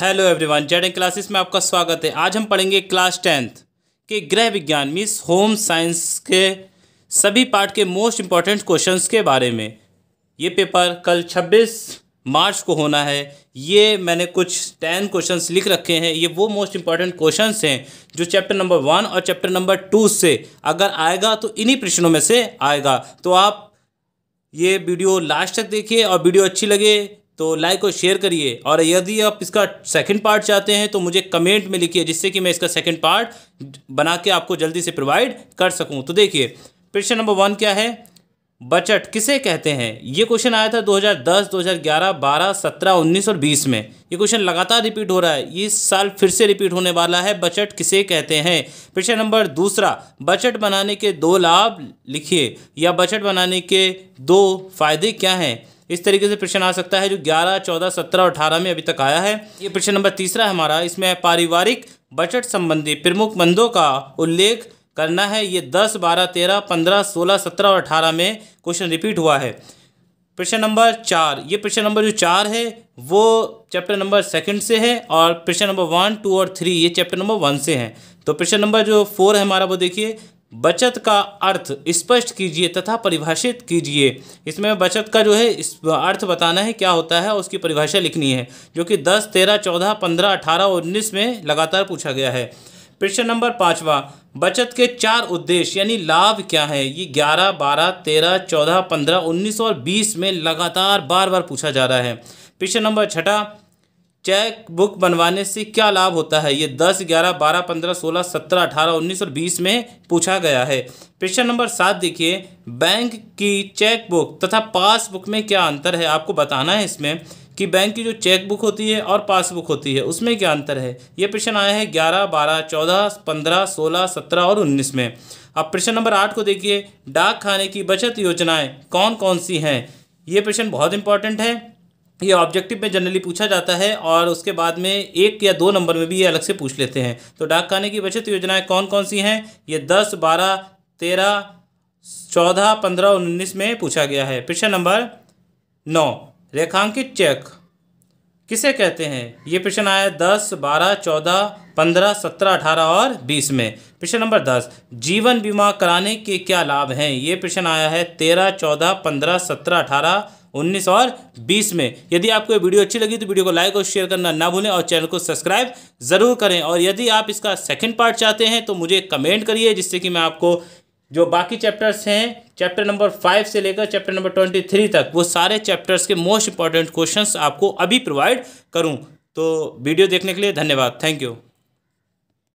hello everyone Z N classes में आपका स्वागत है आज हम पढ़ेंगे क्लास टेंथ के गृह विज्ञान मीन्स होम साइंस के सभी पार्ट के मोस्ट इम्पॉर्टेंट क्वेश्चंस के बारे में ये पेपर कल 26 मार्च को होना है ये मैंने कुछ टेन क्वेश्चंस लिख रखे हैं ये वो मोस्ट इंपॉर्टेंट क्वेश्चन हैं जो चैप्टर नंबर वन और चैप्टर नंबर टू से अगर आएगा तो इन्हीं प्रश्नों में से आएगा तो आप ये वीडियो लास्ट तक देखिए और वीडियो अच्छी लगे तो लाइक और शेयर करिए और यदि आप इसका सेकंड पार्ट चाहते हैं तो मुझे कमेंट में लिखिए जिससे कि मैं इसका सेकंड पार्ट बना के आपको जल्दी से प्रोवाइड कर सकूं तो देखिए प्रश्न नंबर वन क्या है बजट किसे कहते हैं ये क्वेश्चन आया था 2010, 2011, 12, 17, 19 और 20 में ये क्वेश्चन लगातार रिपीट हो रहा है इस साल फिर से रिपीट होने वाला है बजट किसे कहते हैं प्रश्न नंबर दूसरा बजट बनाने के दो लाभ लिखिए या बजट बनाने के दो फायदे क्या हैं इस तरीके से प्रश्न आ सकता है जो ग्यारह चौदह सत्रह और अठारह में अभी तक आया है ये प्रश्न नंबर तीसरा हमारा इसमें पारिवारिक बजट संबंधी प्रमुख मंदों का उल्लेख करना है ये दस बारह तेरह पंद्रह सोलह सत्रह और अठारह में क्वेश्चन रिपीट हुआ है प्रश्न नंबर चार ये प्रश्न नंबर जो चार है वो चैप्टर नंबर सेकंड से है और प्रश्न नंबर वन टू और थ्री ये चैप्टर नंबर वन से हैं तो प्रश्न नंबर जो फोर है हमारा वो देखिए बचत का अर्थ स्पष्ट कीजिए तथा परिभाषित कीजिए इसमें बचत का जो है इस अर्थ बताना है क्या होता है और उसकी परिभाषा लिखनी है जो कि दस तेरह चौदह पंद्रह अठारह और उन्नीस में लगातार पूछा गया है प्रश्न नंबर पाँचवा बचत के चार उद्देश्य यानी लाभ क्या है ये ग्यारह बारह तेरह चौदह पंद्रह उन्नीस और बीस में लगातार बार बार पूछा जा रहा है प्रश्न नंबर छठा चेक बुक बनवाने से क्या लाभ होता है ये दस ग्यारह बारह पंद्रह सोलह सत्रह अठारह उन्नीस और बीस में पूछा गया है प्रश्न नंबर सात देखिए बैंक की चेक बुक तथा पासबुक में क्या अंतर है आपको बताना है इसमें कि बैंक की जो चेक बुक होती है और पासबुक होती है उसमें क्या अंतर है ये प्रश्न आया है ग्यारह बारह चौदह पंद्रह सोलह सत्रह और उन्नीस में अब प्रश्न नंबर आठ को देखिए डाक खाने की बचत योजनाएँ कौन कौन सी हैं ये प्रश्न बहुत इंपॉर्टेंट है ये ऑब्जेक्टिव में जनरली पूछा जाता है और उसके बाद में एक या दो नंबर में भी ये अलग से पूछ लेते हैं तो डाक खाने की बचत योजनाएं कौन कौन सी हैं ये दस बारह तेरह चौदह पंद्रह उन्नीस में पूछा गया है प्रश्न नंबर नौ रेखांकित चेक किसे कहते हैं ये प्रश्न आया दस बारह चौदह पंद्रह सत्रह अठारह और बीस में प्रश्न नंबर दस जीवन बीमा कराने के क्या लाभ हैं ये प्रश्न आया है तेरह चौदह पंद्रह सत्रह अठारह उन्नीस और बीस में यदि आपको ये वीडियो अच्छी लगी तो वीडियो को लाइक और शेयर करना ना भूलें और चैनल को सब्सक्राइब ज़रूर करें और यदि आप इसका सेकेंड पार्ट चाहते हैं तो मुझे कमेंट करिए जिससे कि मैं आपको जो बाकी चैप्टर्स हैं चैप्टर नंबर फाइव से लेकर चैप्टर नंबर ट्वेंटी थ्री तक वो सारे चैप्टर्स के मोस्ट इंपॉर्टेंट क्वेश्चंस आपको अभी प्रोवाइड करूं तो वीडियो देखने के लिए धन्यवाद थैंक यू